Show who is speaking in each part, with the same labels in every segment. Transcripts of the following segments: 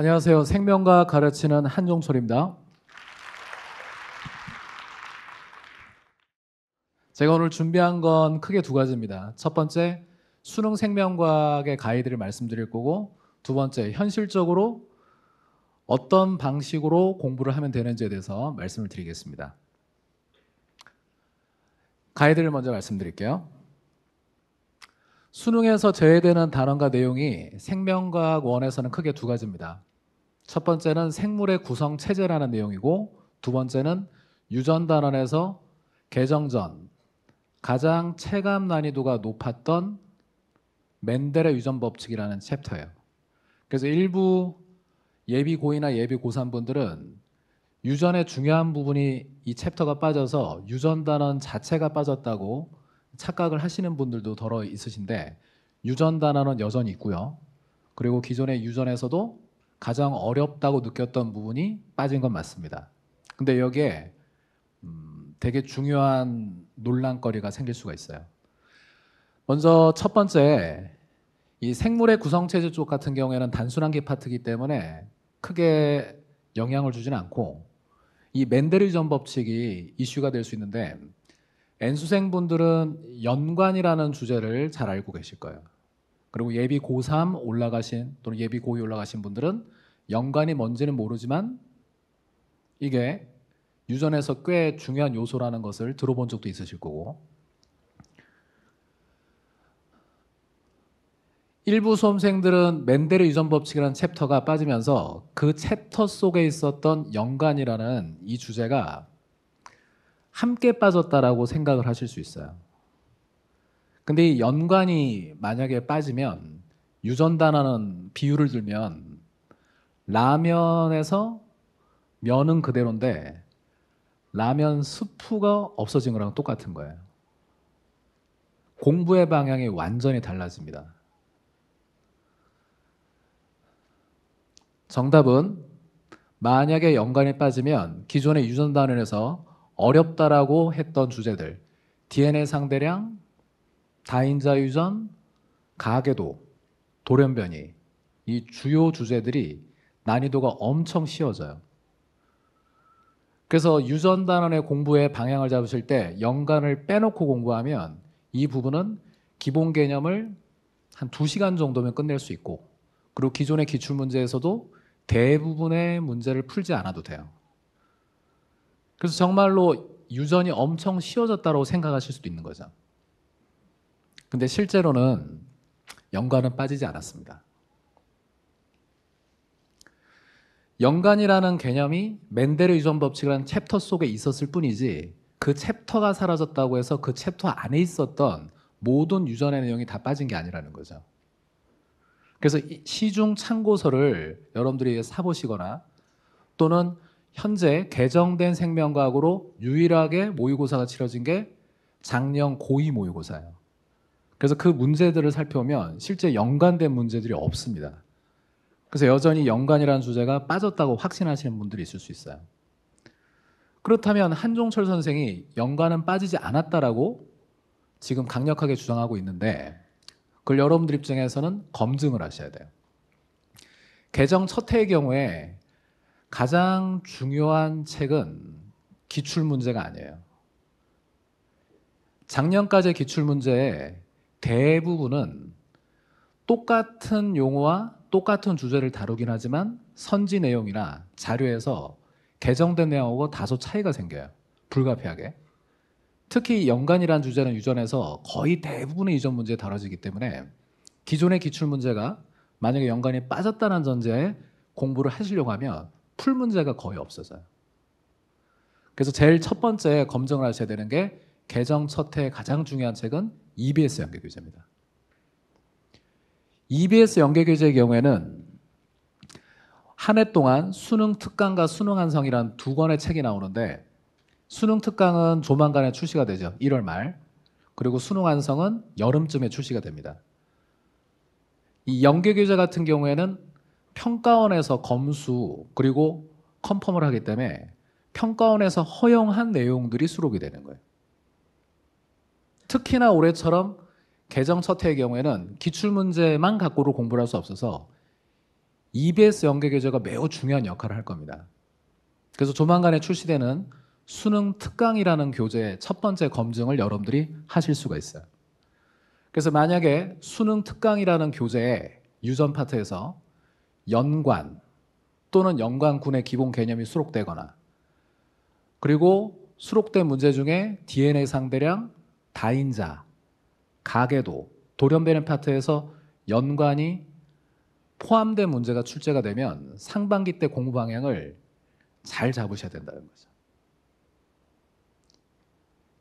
Speaker 1: 안녕하세요. 생명과 가르치는 한종솔입니다. 제가 오늘 준비한 건 크게 두 가지입니다. 첫 번째, 수능 생명과학의 가이드를 말씀드릴 거고, 두 번째, 현실적으로 어떤 방식으로 공부를 하면 되는지에 대해서 말씀을 드리겠습니다. 가이드를 먼저 말씀드릴게요. 수능에서 제외되는 단원과 내용이 생명과학 원에서는 크게 두 가지입니다. 첫 번째는 생물의 구성 체제라는 내용이고 두 번째는 유전 단원에서 개정 전 가장 체감 난이도가 높았던 맨델의 유전 법칙이라는 챕터예요. 그래서 일부 예비 고이나 예비 고삼 분들은 유전의 중요한 부분이 이 챕터가 빠져서 유전 단원 자체가 빠졌다고 착각을 하시는 분들도 더러 있으신데 유전 단원은 여전히 있고요. 그리고 기존의 유전에서도 가장 어렵다고 느꼈던 부분이 빠진 건 맞습니다. 근데 여기에 음, 되게 중요한 논란거리가 생길 수가 있어요. 먼저 첫 번째 이 생물의 구성체제 쪽 같은 경우에는 단순한 기파트기 때문에 크게 영향을 주진 않고 이 맨데리전 법칙이 이슈가 될 수 있는데 N수생분들은 연관이라는 주제를 잘 알고 계실 거예요. 그리고 예비 고3 올라가신 또는 예비 고2 올라가신 분들은 연관이 뭔지는 모르지만 이게 유전에서 꽤 중요한 요소라는 것을 들어본 적도 있으실 거고 일부 수험생들은 맨델의 유전 법칙이라는 챕터가 빠지면서 그 챕터 속에 있었던 연관이라는 이 주제가 함께 빠졌다라고 생각을 하실 수 있어요. 근데 이 연관이 만약에 빠지면 유전단라는 비유를 들면 라면에서 면은 그대로인데 라면 스프가 없어진 거랑 똑같은 거예요. 공부의 방향이 완전히 달라집니다. 정답은 만약에 연관이 빠지면 기존의 유전단원에서 어렵다라고 했던 주제들 DNA 상대량, 다인자유전, 가계도, 돌연변이 이 주요 주제들이 난이도가 엄청 쉬워져요. 그래서 유전 단원의 공부의 방향을 잡으실 때 연간을 빼놓고 공부하면 이 부분은 기본 개념을 한 2시간 정도면 끝낼 수 있고 그리고 기존의 기출 문제에서도 대부분의 문제를 풀지 않아도 돼요. 그래서 정말로 유전이 엄청 쉬워졌다고 생각하실 수도 있는 거죠. 근데 실제로는 연관은 빠지지 않았습니다. 연관이라는 개념이 맨델의 유전 법칙이라는 챕터 속에 있었을 뿐이지 그 챕터가 사라졌다고 해서 그 챕터 안에 있었던 모든 유전의 내용이 다 빠진 게 아니라는 거죠. 그래서 시중 참고서를 여러분들이 사보시거나 또는 현재 개정된 생명과학으로 유일하게 모의고사가 치러진 게 작년 고2 모의고사예요. 그래서 그 문제들을 살펴보면 실제 연관된 문제들이 없습니다. 그래서 여전히 연관이라는 주제가 빠졌다고 확신하시는 분들이 있을 수 있어요. 그렇다면 한종철 선생이 연관은 빠지지 않았다라고 지금 강력하게 주장하고 있는데 그걸 여러분들 입장에서는 검증을 하셔야 돼요. 개정 첫 해의 경우에 가장 중요한 책은 기출 문제가 아니에요. 작년까지의 기출 문제에 대부분은 똑같은 용어와 똑같은 주제를 다루긴 하지만 선지 내용이나 자료에서 개정된 내용하고 다소 차이가 생겨요. 불가피하게. 특히 연간이라는 주제는 유전에서 거의 대부분의 이전 문제에 다뤄지기 때문에 기존의 기출 문제가 만약에 연간이 빠졌다는 전제에 공부를 하시려고 하면 풀 문제가 거의 없어서요. 그래서 제일 첫 번째 검증을 하셔야 되는 게 개정 첫해 가장 중요한 책은 EBS 연계교재입니다. EBS 연계교재의 경우에는 한 해 동안 수능 특강과 수능 한성이란 두 권의 책이 나오는데 수능 특강은 조만간에 출시가 되죠. 1월 말. 그리고 수능 한성은 여름쯤에 출시가 됩니다. 이 연계교재 같은 경우에는 평가원에서 검수 그리고 컨펌을 하기 때문에 평가원에서 허용한 내용들이 수록이 되는 거예요. 특히나 올해처럼 개정 첫해의 경우에는 기출문제만 갖고로 공부를 할 수 없어서 EBS 연계교재가 매우 중요한 역할을 할 겁니다. 그래서 조만간에 출시되는 수능 특강이라는 교재의 첫 번째 검증을 여러분들이 하실 수가 있어요. 그래서 만약에 수능 특강이라는 교재의 유전 파트에서 연관 또는 연관군의 기본 개념이 수록되거나 그리고 수록된 문제 중에 DNA 상대량, 다인자, 가계도, 돌연변이 파트에서 연관이 포함된 문제가 출제가 되면 상반기 때 공부 방향을 잘 잡으셔야 된다는 거죠.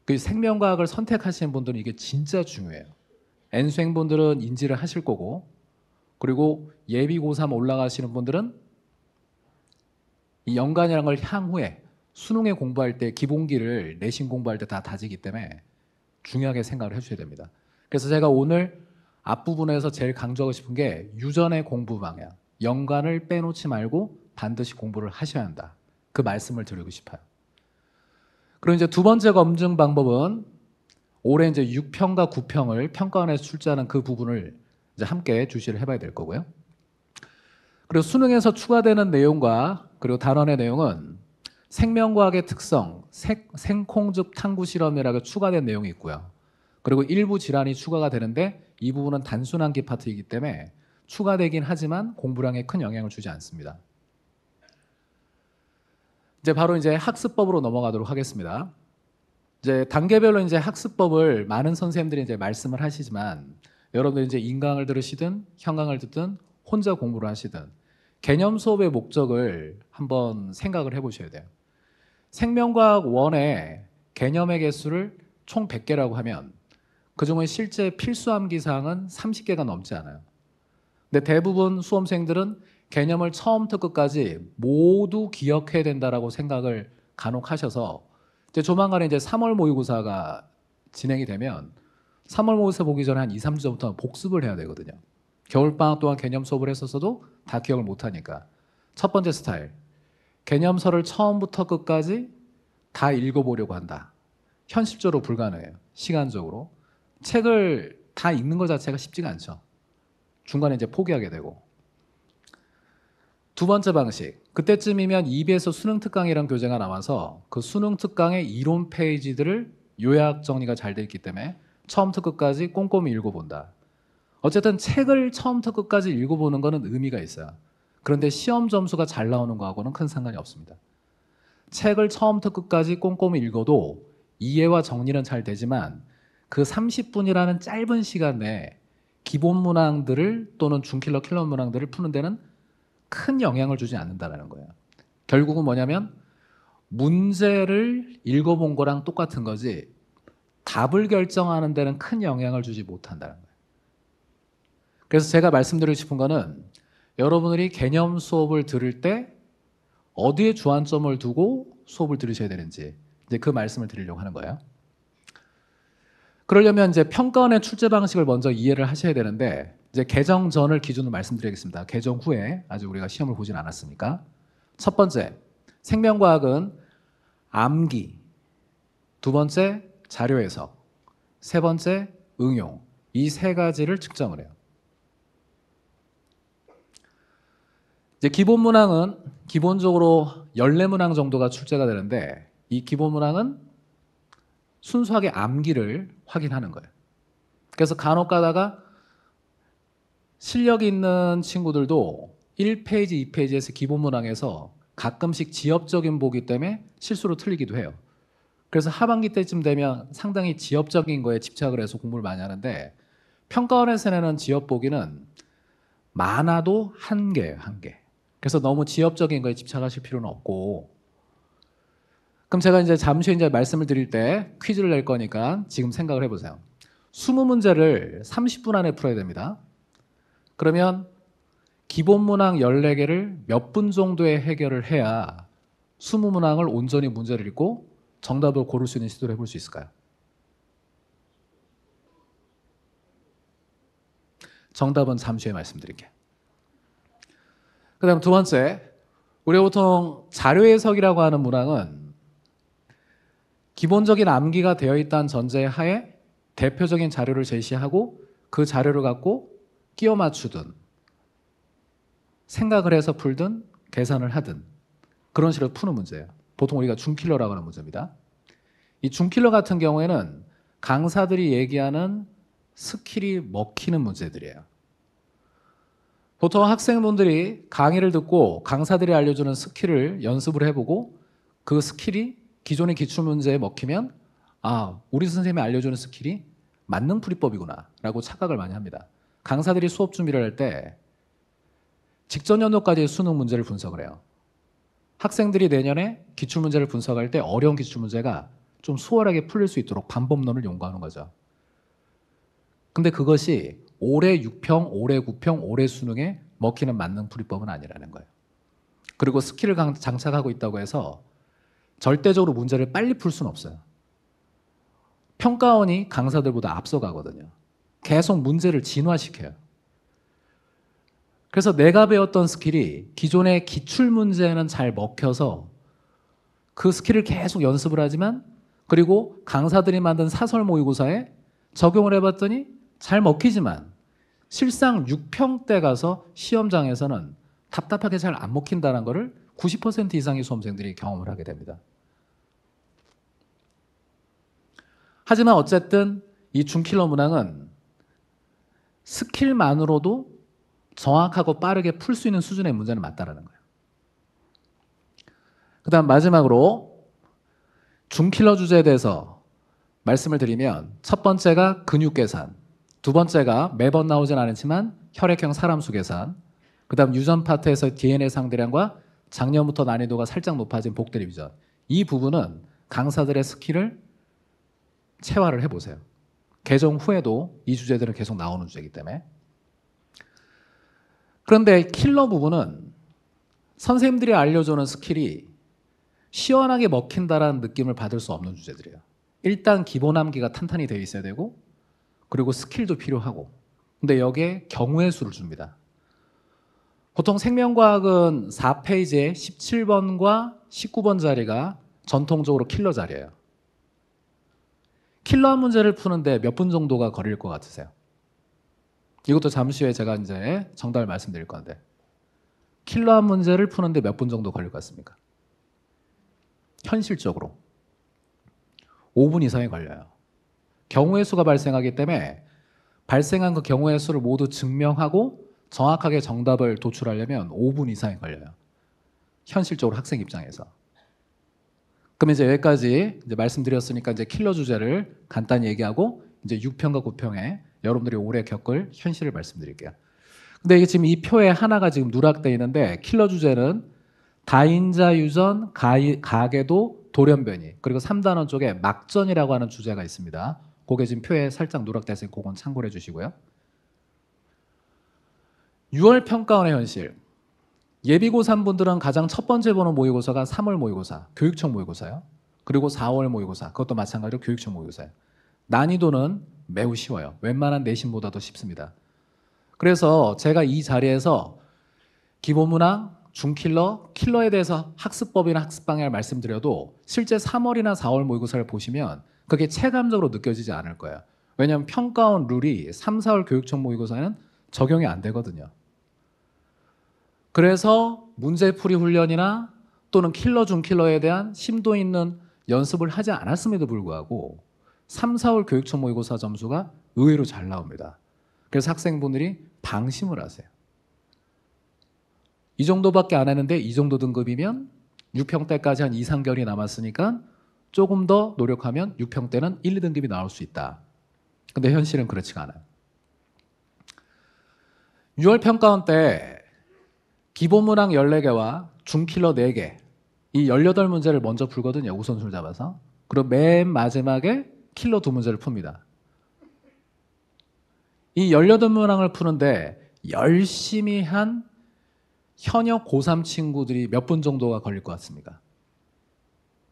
Speaker 1: 그 생명과학을 선택하시는 분들은 이게 진짜 중요해요. N수행 분들은 인지를 하실 거고 그리고 예비 고3 올라가시는 분들은 이 연관이라는 걸 향후에 수능에 공부할 때 기본기를 내신 공부할 때 다 다지기 때문에 중요하게 생각을 해주셔야 됩니다. 그래서 제가 오늘 앞부분에서 제일 강조하고 싶은 게 유전의 공부 방향, 연관을 빼놓지 말고 반드시 공부를 하셔야 한다. 그 말씀을 드리고 싶어요. 그리고 이제 두 번째 검증 방법은 올해 이제 6평과 9평을 평가원에서 출제하는 그 부분을 이제 함께 주시를 해봐야 될 거고요. 그리고 수능에서 추가되는 내용과 그리고 단원의 내용은 생명과학의 특성, 생, 생콩즙 탐구 실험이라고 추가된 내용이 있고요. 그리고 일부 질환이 추가가 되는데 이 부분은 단순한 기 파트이기 때문에 추가되긴 하지만 공부량에 큰 영향을 주지 않습니다. 이제 바로 이제 학습법으로 넘어가도록 하겠습니다. 이제 단계별로 이제 학습법을 많은 선생님들이 이제 말씀을 하시지만 여러분들 이제 인강을 들으시든 현강을 듣든 혼자 공부를 하시든 개념 수업의 목적을 한번 생각을 해보셔야 돼요. 생명과학 1의 개념의 개수를 총 100개라고 하면 그중에 실제 필수 암기 사항은 30개가 넘지 않아요. 근데 대부분 수험생들은 개념을 처음부터 끝까지 모두 기억해야 된다라고 생각을 간혹 하셔서 이제 조만간에 이제 3월 모의고사가 진행이 되면 3월 모의고사 보기 전에 한 2, 3주 전부터 복습을 해야 되거든요. 겨울방학 동안 개념 수업을 했었어도 다 기억을 못하니까. 첫 번째 스타일. 개념서를 처음부터 끝까지 다 읽어보려고 한다. 현실적으로 불가능해요. 시간적으로. 책을 다 읽는 것 자체가 쉽지가 않죠. 중간에 이제 포기하게 되고. 두 번째 방식. 그때쯤이면 e 에서 수능 특강이란 교재가 나와서 그 수능 특강의 이론 페이지들을 요약 정리가 잘 돼 있기 때문에 처음부터 끝까지 꼼꼼히 읽어본다. 어쨌든 책을 처음부터 끝까지 읽어보는 것은 의미가 있어요. 그런데 시험 점수가 잘 나오는 거하고는 큰 상관이 없습니다. 책을 처음부터 끝까지 꼼꼼히 읽어도 이해와 정리는 잘 되지만 그 30분이라는 짧은 시간 내에 기본 문항들을 또는 중킬러 킬러 문항들을 푸는 데는 큰 영향을 주지 않는다라는 거예요. 결국은 뭐냐면 문제를 읽어본 거랑 똑같은 거지 답을 결정하는 데는 큰 영향을 주지 못한다는 거예요. 그래서 제가 말씀드리고 싶은 거는 여러분들이 개념 수업을 들을 때 어디에 주안점을 두고 수업을 들으셔야 되는지 이제 그 말씀을 드리려고 하는 거예요. 그러려면 이제 평가원의 출제 방식을 먼저 이해를 하셔야 되는데 이제 개정 전을 기준으로 말씀드리겠습니다. 개정 후에 아직 우리가 시험을 보진 않았으니까 첫 번째 생명과학은 암기 두 번째 자료 해석 세 번째 응용 이 세 가지를 측정을 해요. 이제 기본 문항은 기본적으로 14문항 정도가 출제가 되는데 이 기본 문항은 순수하게 암기를 확인하는 거예요. 그래서 간혹 가다가 실력이 있는 친구들도 1페이지, 2페이지에서 기본 문항에서 가끔씩 지엽적인 보기 때문에 실수로 틀리기도 해요. 그래서 하반기 때쯤 되면 상당히 지엽적인 거에 집착을 해서 공부를 많이 하는데 평가원에서 내는 지엽 보기는 많아도 한 개예요, 한 개. 그래서 너무 지엽적인 거에 집착하실 필요는 없고 그럼 제가 이제 잠시 이제 말씀을 드릴 때 퀴즈를 낼 거니까 지금 생각을 해보세요. 20문제를 30분 안에 풀어야 됩니다. 그러면 기본 문항 14개를 몇 분 정도에 해결을 해야 20문항을 온전히 문제를 읽고 정답을 고를 수 있는 시도를 해볼 수 있을까요? 정답은 잠시 후에 말씀드릴게요. 그 다음 두 번째, 우리가 보통 자료 해석이라고 하는 문항은 기본적인 암기가 되어 있다는 전제 하에 대표적인 자료를 제시하고 그 자료를 갖고 끼워 맞추든 생각을 해서 풀든 계산을 하든 그런 식으로 푸는 문제예요. 보통 우리가 중킬러라고 하는 문제입니다. 이 중킬러 같은 경우에는 강사들이 얘기하는 스킬이 먹히는 문제들이에요. 보통 학생분들이 강의를 듣고 강사들이 알려주는 스킬을 연습을 해보고 그 스킬이 기존의 기출문제에 먹히면 아, 우리 선생님이 알려주는 스킬이 만능 풀이법이구나 라고 착각을 많이 합니다. 강사들이 수업 준비를 할 때 직전 연도까지의 수능 문제를 분석을 해요. 학생들이 내년에 기출문제를 분석할 때 어려운 기출문제가 좀 수월하게 풀릴 수 있도록 반법론을 연구하는 거죠. 근데 그것이 올해 6평, 올해 9평, 올해 수능에 먹히는 만능 풀이법은 아니라는 거예요. 그리고 스킬을 장착하고 있다고 해서 절대적으로 문제를 빨리 풀 수는 없어요. 평가원이 강사들보다 앞서가거든요. 계속 문제를 진화시켜요. 그래서 내가 배웠던 스킬이 기존의 기출 문제는 잘 먹혀서 그 스킬을 계속 연습을 하지만 그리고 강사들이 만든 사설 모의고사에 적용을 해봤더니 잘 먹히지만 실상 6평대 가서 시험장에서는 답답하게 잘 안 먹힌다는 것을 90% 이상의 수험생들이 경험을 하게 됩니다. 하지만 어쨌든 이 중킬러 문항은 스킬만으로도 정확하고 빠르게 풀 수 있는 수준의 문제는 맞다라는 거예요. 그 다음 마지막으로 중킬러 주제에 대해서 말씀을 드리면 첫 번째가 근육 계산, 두 번째가 매번 나오진 않지만 혈액형 사람수 계산. 그다음 유전 파트에서 DNA 상대량과 작년부터 난이도가 살짝 높아진 복대리 유전. 이 부분은 강사들의 스킬을 체화를 해보세요. 개정 후에도 이 주제들은 계속 나오는 주제이기 때문에. 그런데 킬러 부분은 선생님들이 알려주는 스킬이 시원하게 먹힌다라는 느낌을 받을 수 없는 주제들이에요. 일단 기본 암기가 탄탄히 되어 있어야 되고 그리고 스킬도 필요하고. 근데 여기에 경우의 수를 줍니다. 보통 생명과학은 4페이지에 17번과 19번 자리가 전통적으로 킬러 자리예요. 킬러 문제를 푸는데 몇 분 정도가 걸릴 것 같으세요? 이것도 잠시 후에 제가 이제 정답을 말씀드릴 건데 킬러 문제를 푸는데 몇 분 정도 걸릴 것 같습니까? 현실적으로 5분 이상이 걸려요. 경우의 수가 발생하기 때문에 발생한 그 경우의 수를 모두 증명하고 정확하게 정답을 도출하려면 5분 이상이 걸려요. 현실적으로 학생 입장에서. 그럼 이제 여기까지 이제 말씀드렸으니까 이제 킬러 주제를 간단히 얘기하고 이제 6평과 9평에 여러분들이 오래 겪을 현실을 말씀드릴게요. 근데 이게 지금 이 표에 하나가 지금 누락돼 있는데 킬러 주제는 다인자 유전, 가계도, 돌연변이 그리고 3단원 쪽에 막전이라고 하는 주제가 있습니다. 그게 지금 표에 살짝 누락돼서 그건 참고를 해주시고요. 6월 평가원의 현실. 예비고3 분들은 가장 첫 번째 보는 모의고사가 3월 모의고사, 교육청 모의고사요. 그리고 4월 모의고사, 그것도 마찬가지로 교육청 모의고사예요. 난이도는 매우 쉬워요. 웬만한 내신보다도 쉽습니다. 그래서 제가 이 자리에서 기본문항, 중킬러, 킬러에 대해서 학습법이나 학습 방향을 말씀드려도 실제 3월이나 4월 모의고사를 보시면 그게 체감적으로 느껴지지 않을 거예요. 왜냐하면 평가원 룰이 3, 4월 교육청 모의고사는 적용이 안 되거든요. 그래서 문제풀이 훈련이나 또는 킬러 중 킬러에 대한 심도 있는 연습을 하지 않았음에도 불구하고 3, 4월 교육청 모의고사 점수가 의외로 잘 나옵니다. 그래서 학생분들이 방심을 하세요. 이 정도밖에 안 했는데 이 정도 등급이면 6평대까지 한 2, 3개월이 남았으니까 조금 더 노력하면 6평 때는 1, 2등급이 나올 수 있다. 근데 현실은 그렇지가 않아요. 6월 평가원 때 기본문항 14개와 중킬러 4개 이 18문제를 먼저 풀거든요. 우선순위 잡아서. 그리고 맨 마지막에 킬러 두 문제를 풉니다. 이 18문항을 푸는데 열심히 한 현역 고3 친구들이 몇 분 정도가 걸릴 것 같습니까?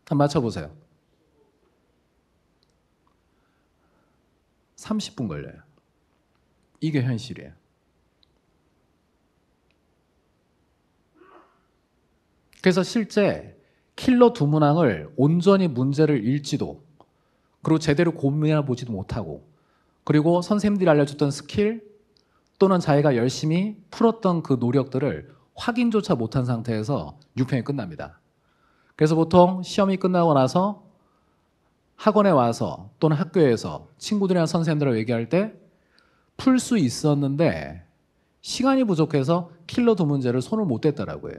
Speaker 1: 한번 맞춰보세요. 30분 걸려요. 이게 현실이에요. 그래서 실제 킬러 두 문항을 온전히 문제를 읽지도 그리고 제대로 고민해 보지도 못하고 그리고 선생님들이 알려줬던 스킬 또는 자기가 열심히 풀었던 그 노력들을 확인조차 못한 상태에서 6평이 끝납니다. 그래서 보통 시험이 끝나고 나서 학원에 와서 또는 학교에서 친구들이랑 선생님들하고 얘기할 때 풀 수 있었는데 시간이 부족해서 킬러 두 문제를 손을 못 댔더라고요.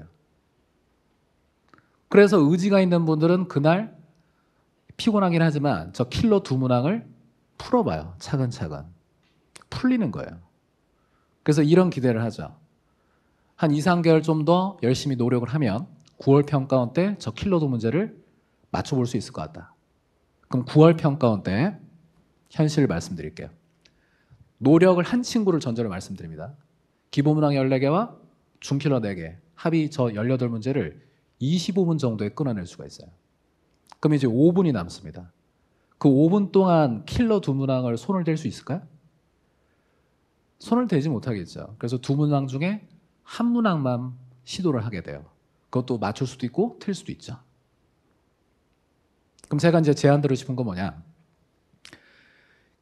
Speaker 1: 그래서 의지가 있는 분들은 그날 피곤하긴 하지만 저 킬러 두 문항을 풀어봐요. 차근차근. 풀리는 거예요. 그래서 이런 기대를 하죠. 한 2, 3개월 좀 더 열심히 노력을 하면 9월 평가원 때 저킬러두 문제를 맞춰볼 수 있을 것 같다. 그럼 9월 평가원때 현실을 말씀드릴게요. 노력을 한 친구를 전제로 말씀드립니다. 기본문항 14개와 중킬러 4개, 합의 저 18문제를 25분 정도에 끊어낼 수가 있어요. 그럼 이제 5분이 남습니다. 그 5분 동안 킬러 두 문항을 손을 댈 수 있을까요? 손을 대지 못하겠죠. 그래서 두 문항 중에 한 문항만 시도를 하게 돼요. 그것도 맞출 수도 있고 틀 수도 있죠. 그럼 제가 이제 제안드리고 싶은 건 뭐냐?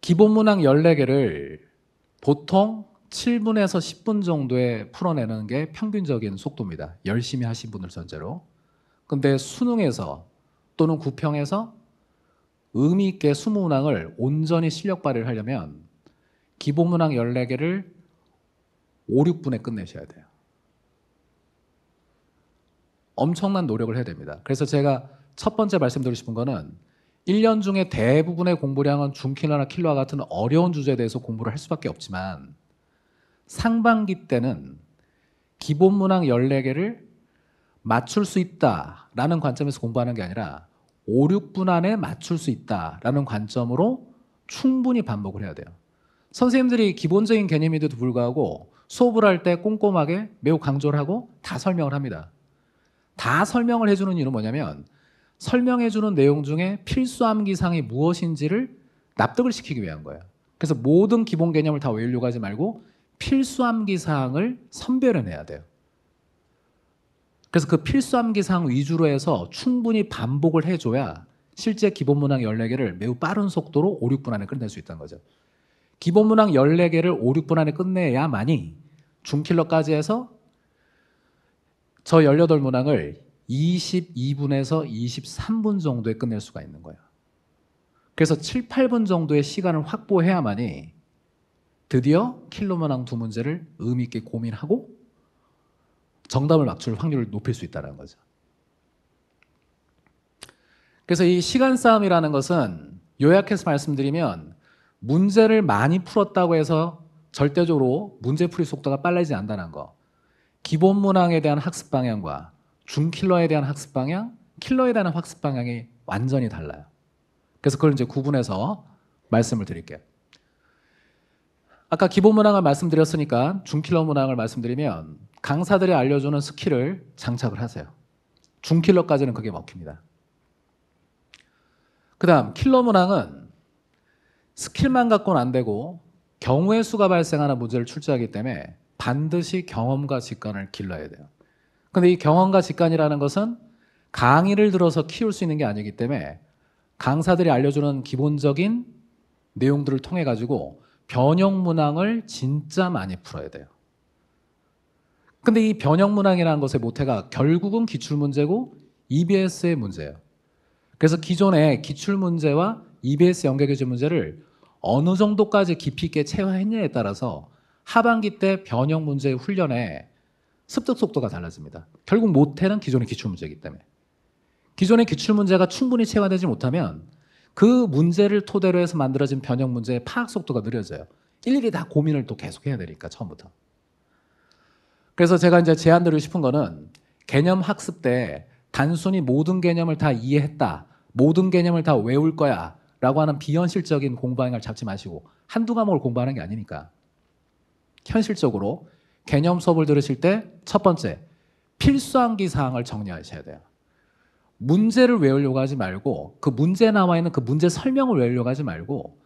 Speaker 1: 기본 문항 14개를 보통 7분에서 10분 정도에 풀어내는 게 평균적인 속도입니다. 열심히 하신 분을 전제로. 근데 수능에서 또는 구평에서 의미 있게 20문항을 온전히 실력 발휘를 하려면 기본 문항 14개를 5, 6분에 끝내셔야 돼요. 엄청난 노력을 해야 됩니다. 그래서 제가 첫 번째 말씀드리고 싶은 거는 1년 중에 대부분의 공부량은 중킬러나 킬러와 같은 어려운 주제에 대해서 공부를 할 수밖에 없지만 상반기 때는 기본 문항 14개를 맞출 수 있다라는 관점에서 공부하는 게 아니라 5, 6분 안에 맞출 수 있다라는 관점으로 충분히 반복을 해야 돼요. 선생님들이 기본적인 개념인데도 불구하고 수업을 할 때 꼼꼼하게 매우 강조를 하고 다 설명을 합니다. 다 설명을 해주는 이유는 뭐냐면 설명해주는 내용 중에 필수 암기사항이 무엇인지를 납득을 시키기 위한 거예요. 그래서 모든 기본 개념을 다 외우려고 하지 말고 필수 암기사항을 선별해내야 돼요. 그래서 그 필수 암기사항 위주로 해서 충분히 반복을 해줘야 실제 기본 문항 14개를 매우 빠른 속도로 5, 6분 안에 끝낼 수 있다는 거죠. 기본 문항 14개를 5, 6분 안에 끝내야만이 중킬러까지 해서 저 18문항을 22분에서 23분 정도에 끝낼 수가 있는 거예요. 그래서 7, 8분 정도의 시간을 확보해야만이 드디어 킬로만항 두 문제를 의미 있게 고민하고 정답을 맞출 확률을 높일 수 있다는 거죠. 그래서 이 시간 싸움이라는 것은 요약해서 말씀드리면 문제를 많이 풀었다고 해서 절대적으로 문제풀이 속도가 빨라지지 않는다는 거. 기본 문항에 대한 학습 방향과 중킬러에 대한 학습 방향, 킬러에 대한 학습 방향이 완전히 달라요. 그래서 그걸 이제 구분해서 말씀을 드릴게요. 아까 기본 문항을 말씀드렸으니까 중킬러 문항을 말씀드리면 강사들이 알려주는 스킬을 장착을 하세요. 중킬러까지는 그게 먹힙니다. 그 다음 킬러 문항은 스킬만 갖고는 안 되고 경우의 수가 발생하는 문제를 출제하기 때문에 반드시 경험과 직관을 길러야 돼요. 근데 이 경험과 직관이라는 것은 강의를 들어서 키울 수 있는 게 아니기 때문에 강사들이 알려주는 기본적인 내용들을 통해 가지고 변형 문항을 진짜 많이 풀어야 돼요. 근데 이 변형 문항이라는 것의 모태가 결국은 기출 문제고 EBS의 문제예요. 그래서 기존의 기출 문제와 EBS 연계 교재 문제를 어느 정도까지 깊이 있게 체화했냐에 따라서 하반기 때 변형 문제 훈련에 습득 속도가 달라집니다. 결국 모태는 기존의 기출 문제이기 때문에 기존의 기출 문제가 충분히 체화되지 못하면 그 문제를 토대로 해서 만들어진 변형 문제의 파악 속도가 느려져요. 일일이 다 고민을 또 계속 해야 되니까 처음부터. 그래서 제가 이제 제안 드리고 싶은 거는 개념 학습 때 단순히 모든 개념을 다 이해했다. 모든 개념을 다 외울 거야. 라고 하는 비현실적인 공부 행을 잡지 마시고 한두 과목을 공부하는 게 아니니까 현실적으로 개념 수업을 들으실 때 첫 번째, 필수항기 사항을 정리하셔야 돼요. 문제를 외우려고 하지 말고 그 문제 나와 있는 그 문제 설명을 외우려고 하지 말고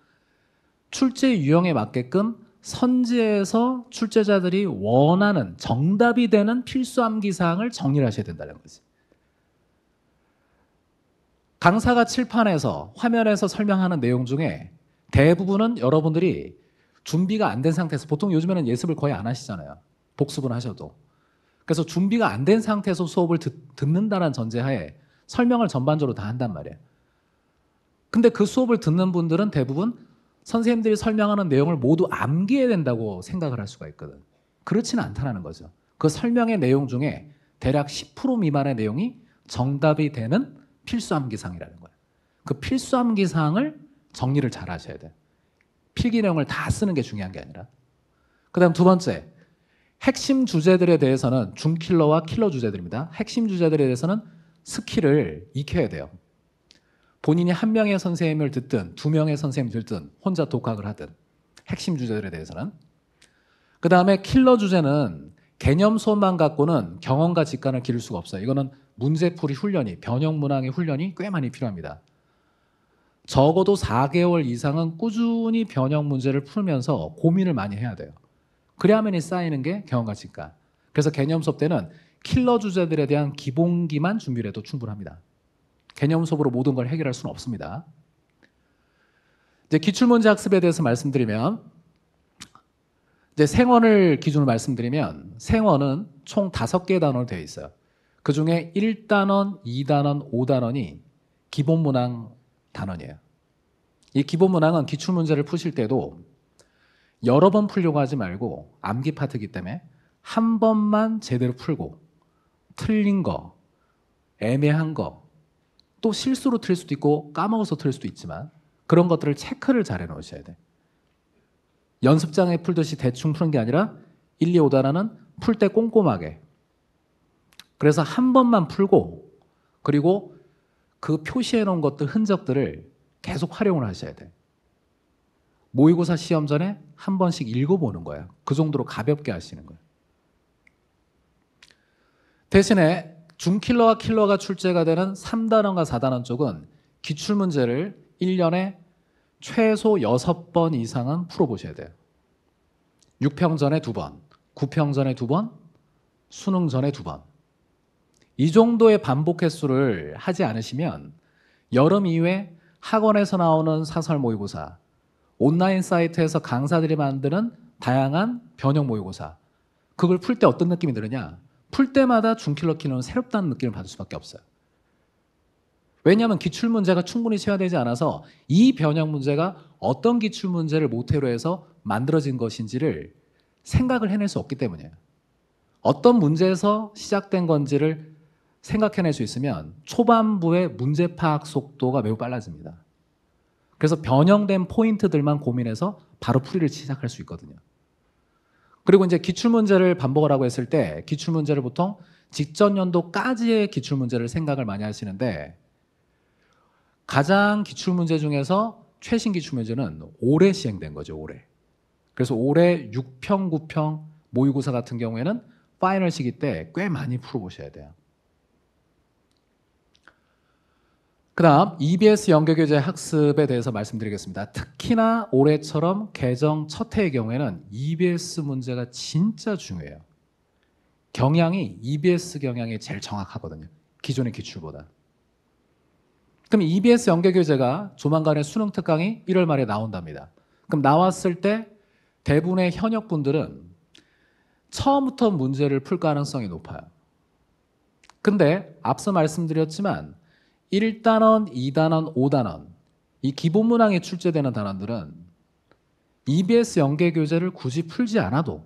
Speaker 1: 출제 유형에 맞게끔 선지에서 출제자들이 원하는 정답이 되는 필수 암기 사항을 정리를 하셔야 된다는 거지. 강사가 칠판에서 화면에서 설명하는 내용 중에 대부분은 여러분들이 준비가 안 된 상태에서 보통 요즘에는 예습을 거의 안 하시잖아요. 복습을 하셔도. 그래서 준비가 안 된 상태에서 수업을 듣, 는다는 전제하에 설명을 전반적으로 다 한단 말이에요. 근데 그 수업을 듣는 분들은 대부분 선생님들이 설명하는 내용을 모두 암기해야 된다고 생각을 할 수가 있거든. 그렇지는 않다는 거죠. 그 설명의 내용 중에 대략 10% 미만의 내용이 정답이 되는 필수 암기상이라는 거예요. 그 필수 암기상을 정리를 잘 하셔야 돼요. 필기 내용을 다 쓰는 게 중요한 게 아니라. 그 다음 두 번째, 핵심 주제들에 대해서는 중킬러와 킬러 주제들입니다. 핵심 주제들에 대해서는 스킬을 익혀야 돼요. 본인이 한 명의 선생님을 듣든 두 명의 선생님을 듣든 혼자 독학을 하든 핵심 주제들에 대해서는 그 다음에 킬러 주제는 개념 소만 갖고는 경험과 직관을 기를 수가 없어요. 이거는 문제풀이 훈련이 변형 문항의 훈련이 꽤 많이 필요합니다. 적어도 4개월 이상은 꾸준히 변형 문제를 풀면서 고민을 많이 해야 돼요. 그래야만 쌓이는 게 경험 가치니다 그래서 개념 수업 때는 킬러 주제들에 대한 기본기만 준비를 해도 충분합니다. 개념 수업으로 모든 걸 해결할 수는 없습니다. 이제 기출문제 학습에 대해서 말씀드리면 이제 생원을 기준으로 말씀드리면 생원은 총 5개 단어로 되어 있어요. 그 중에 1단원, 2단원, 5단원이 기본 문항 단원이에요. 이 기본 문항은 기출문제를 푸실 때도 여러 번 풀려고 하지 말고 암기 파트기 때문에 한 번만 제대로 풀고 틀린 거, 애매한 거, 또 실수로 틀릴 수도 있고 까먹어서 틀릴 수도 있지만 그런 것들을 체크를 잘 해놓으셔야 돼. 연습장에 풀듯이 대충 푸는 게 아니라 1, 2, 5단라는 풀 때 꼼꼼하게. 그래서 한 번만 풀고 그리고 그 표시해 놓은 것들 흔적들을 계속 활용을 하셔야 돼. 모의고사 시험 전에 한 번씩 읽어보는 거예요. 그 정도로 가볍게 하시는 거예요. 대신에 중킬러와 킬러가 출제가 되는 3단원과 4단원 쪽은 기출문제를 1년에 최소 6번 이상은 풀어보셔야 돼요. 6평 전에 2번, 9평 전에 2번, 수능 전에 2번. 이 정도의 반복 횟수를 하지 않으시면 여름 이후에 학원에서 나오는 사설 모의고사, 온라인 사이트에서 강사들이 만드는 다양한 변형 모의고사 그걸 풀 때 어떤 느낌이 드느냐 풀 때마다 중킬러 키는 새롭다는 느낌을 받을 수밖에 없어요 왜냐하면 기출문제가 충분히 소화되지 않아서 이 변형 문제가 어떤 기출문제를 모태로 해서 만들어진 것인지를 생각을 해낼 수 없기 때문이에요 어떤 문제에서 시작된 건지를 생각해낼 수 있으면 초반부의 문제 파악 속도가 매우 빨라집니다 그래서 변형된 포인트들만 고민해서 바로 풀이를 시작할 수 있거든요. 그리고 이제 기출문제를 반복하라고 했을 때 기출문제를 보통 직전 연도까지의 기출문제를 생각을 많이 하시는데 가장 기출문제 중에서 최신 기출문제는 올해 시행된 거죠, 올해. 그래서 올해 6평, 9평 모의고사 같은 경우에는 파이널 시기 때 꽤 많이 풀어보셔야 돼요. 그다음 EBS 연계 교재 학습에 대해서 말씀드리겠습니다. 특히나 올해처럼 개정 첫 해의 경우에는 EBS 문제가 진짜 중요해요. 경향이 EBS 경향이 제일 정확하거든요. 기존의 기출보다. 그럼 EBS 연계 교재가 조만간에 수능 특강이 1월 말에 나온답니다. 그럼 나왔을 때 대부분의 현역 분들은 처음부터 문제를 풀 가능성이 높아요. 근데 앞서 말씀드렸지만 1단원, 2단원, 5단원 이 기본 문항에 출제되는 단원들은 EBS 연계 교재를 굳이 풀지 않아도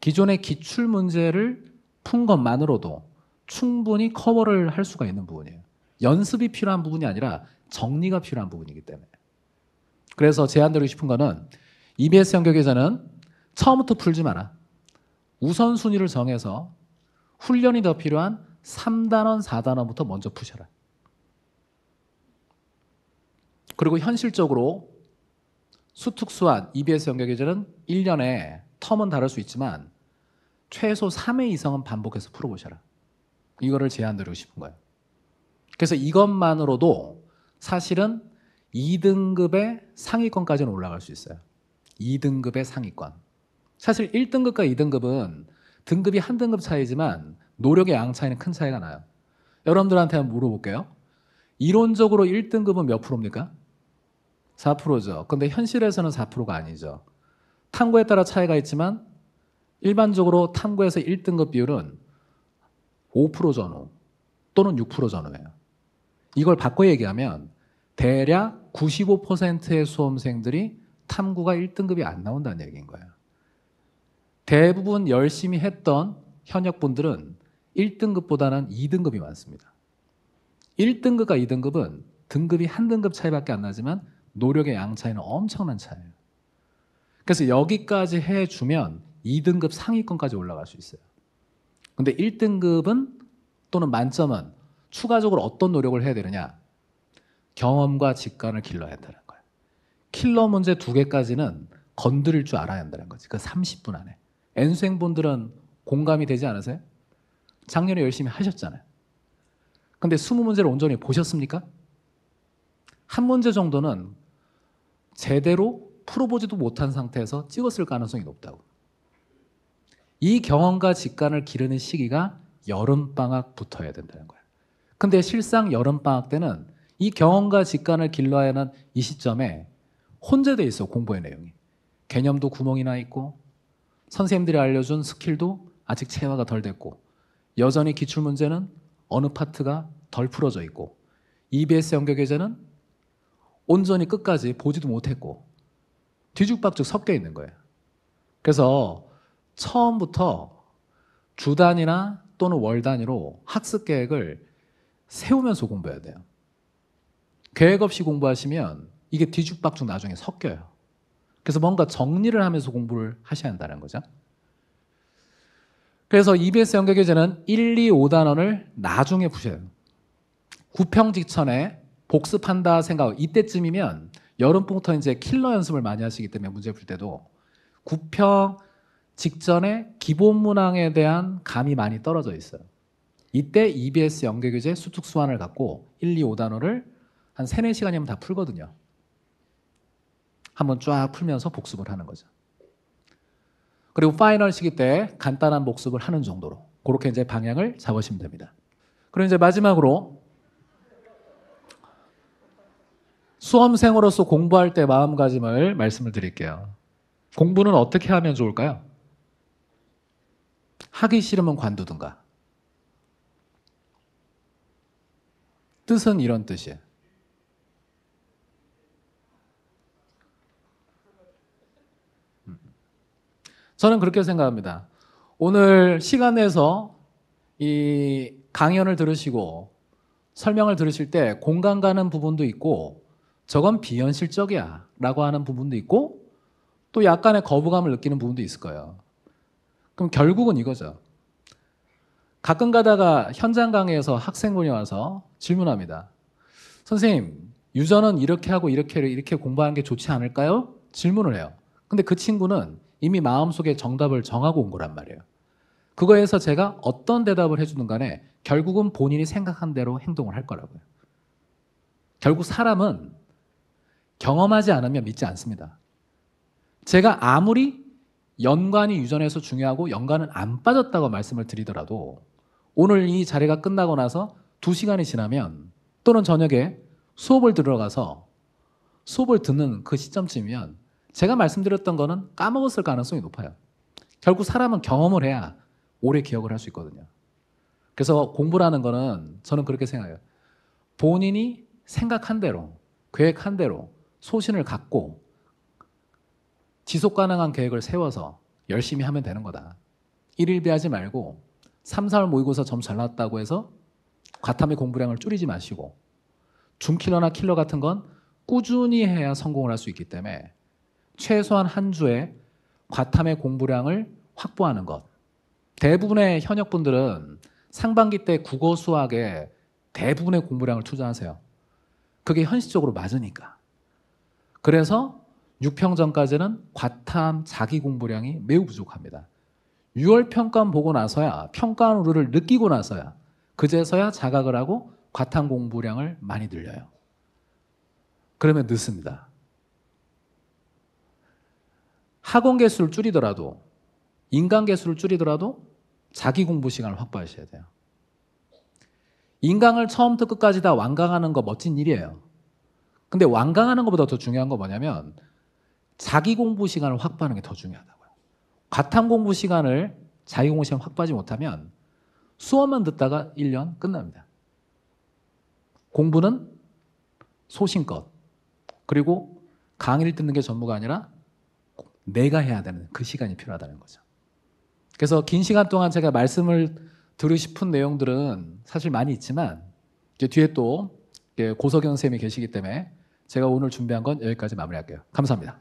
Speaker 1: 기존의 기출 문제를 푼 것만으로도 충분히 커버를 할 수가 있는 부분이에요. 연습이 필요한 부분이 아니라 정리가 필요한 부분이기 때문에. 그래서 제안드리고 싶은 거는 EBS 연결교재는 처음부터 풀지 마라. 우선순위를 정해서 훈련이 더 필요한 3단원, 4단원부터 먼저 푸셔라. 그리고 현실적으로 수특수한 EBS 연계계절은 1년에 텀은 다를 수 있지만 최소 3회 이상은 반복해서 풀어보셔라. 이거를 제안드리고 싶은 거예요. 그래서 이것만으로도 사실은 2등급의 상위권까지는 올라갈 수 있어요. 2등급의 상위권. 사실 1등급과 2등급은 등급이 한 등급 차이지만 노력의 양 차이는 큰 차이가 나요. 여러분들한테 한번 물어볼게요. 이론적으로 1등급은 몇 프로입니까? 4%죠. 근데 현실에서는 4%가 아니죠. 탐구에 따라 차이가 있지만 일반적으로 탐구에서 1등급 비율은 5% 전후 또는 6% 전후예요. 이걸 바꿔 얘기하면 대략 95%의 수험생들이 탐구가 1등급이 안 나온다는 얘기인 거예요. 대부분 열심히 했던 현역분들은 1등급보다는 2등급이 많습니다. 1등급과 2등급은 등급이 한 등급 차이밖에 안 나지만 노력의 양 차이는 엄청난 차이예요. 그래서 여기까지 해주면 2등급 상위권까지 올라갈 수 있어요. 근데 1등급은 또는 만점은 추가적으로 어떤 노력을 해야 되느냐? 경험과 직관을 길러야 한다는 거예요. 킬러 문제 두 개까지는 건드릴 줄 알아야 한다는 거지. 그 30분 안에. n 수 분들은 공감이 되지 않으세요? 작년에 열심히 하셨잖아요. 근데 20문제를 온전히 보셨습니까? 한 문제 정도는 제대로 풀어보지도 못한 상태에서 찍었을 가능성이 높다고. 이 경험과 직관을 기르는 시기가 여름방학부터야 된다는 거야. 근데 실상 여름방학 때는 이 경험과 직관을 길러야 하는 이 시점에 혼재돼 있어, 공부의 내용이. 개념도 구멍이 나 있고, 선생님들이 알려준 스킬도 아직 체화가 덜 됐고, 여전히 기출문제는 어느 파트가 덜 풀어져 있고, EBS 연계 계제는 온전히 끝까지 보지도 못했고 뒤죽박죽 섞여 있는 거예요. 그래서 처음부터 주 단위나 또는 월 단위로 학습 계획을 세우면서 공부해야 돼요. 계획 없이 공부하시면 이게 뒤죽박죽 나중에 섞여요. 그래서 뭔가 정리를 하면서 공부를 하셔야 한다는 거죠. 그래서 EBS 연계 교재는 1, 2, 5단원을 나중에 푸셔요. 구평직천에 복습한다 생각 이때쯤이면 여름부터 이제 킬러 연습을 많이 하시기 때문에 문제 풀 때도 구평 직전에 기본 문항에 대한 감이 많이 떨어져 있어요. 이때 EBS 연계 교재 수특 수환을 갖고 1, 2, 5단어를 한 3, 4시간이면 다 풀거든요. 한번 쫙 풀면서 복습을 하는 거죠. 그리고 파이널 시기 때 간단한 복습을 하는 정도로 그렇게 이제 방향을 잡으시면 됩니다. 그리고 이제 마지막으로 수험생으로서 공부할 때 마음가짐을 말씀을 드릴게요. 공부는 어떻게 하면 좋을까요? 하기 싫으면 관두든가. 뜻은 이런 뜻이에요. 저는 그렇게 생각합니다. 오늘 시간 내서 이 강연을 들으시고 설명을 들으실 때 공감 가는 부분도 있고 저건 비현실적이야 라고 하는 부분도 있고 또 약간의 거부감을 느끼는 부분도 있을 거예요. 그럼 결국은 이거죠. 가끔 가다가 현장 강의에서 학생분이 와서 질문합니다. 선생님, 유전은 이렇게 하고 이렇게 이렇게 공부하는 게 좋지 않을까요? 질문을 해요. 근데 그 친구는 이미 마음속에 정답을 정하고 온 거란 말이에요. 그거에서 제가 어떤 대답을 해주는 간에 결국은 본인이 생각한 대로 행동을 할 거라고요. 결국 사람은 경험하지 않으면 믿지 않습니다. 제가 아무리 연관이 유전에서 중요하고 연관은 안 빠졌다고 말씀을 드리더라도 오늘 이 자리가 끝나고 나서 두 시간이 지나면 또는 저녁에 수업을 들어가서 수업을 듣는 그 시점쯤이면 제가 말씀드렸던 거는 까먹었을 가능성이 높아요. 결국 사람은 경험을 해야 오래 기억을 할 수 있거든요. 그래서 공부라는 거는 저는 그렇게 생각해요. 본인이 생각한 대로, 계획한 대로, 소신을 갖고 지속 가능한 계획을 세워서 열심히 하면 되는 거다. 일일비하지 말고 3, 4월 모의고사 점잘 나왔다고 해서 과탐의 공부량을 줄이지 마시고 중킬러나 킬러 같은 건 꾸준히 해야 성공을 할 수 있기 때문에 최소한 한 주에 과탐의 공부량을 확보하는 것. 대부분의 현역분들은 상반기 때 국어 수학에 대부분의 공부량을 투자하세요. 그게 현실적으로 맞으니까. 그래서 6평 전까지는 과탐 자기 공부량이 매우 부족합니다. 6월 평가 보고 나서야 평가원 우를 느끼고 나서야 그제서야 자각을 하고 과탐 공부량을 많이 늘려요. 그러면 늦습니다. 학원 개수를 줄이더라도 인간 개수를 줄이더라도 자기 공부 시간을 확보하셔야 돼요. 인강을 처음부터 끝까지 다 완강하는 거 멋진 일이에요. 근데 완강하는 것보다 더 중요한 건 뭐냐면 자기 공부 시간을 확보하는 게 더 중요하다고요. 과탐 공부 시간을 자기 공부 시간 확보하지 못하면 수업만 듣다가 1년 끝납니다. 공부는 소신껏 그리고 강의를 듣는 게 전부가 아니라 내가 해야 되는 그 시간이 필요하다는 거죠. 그래서 긴 시간 동안 제가 말씀을 들으고 싶은 내용들은 사실 많이 있지만 뒤에 또 고석영 쌤이 계시기 때문에 제가 오늘 준비한 건 여기까지 마무리할게요. 감사합니다.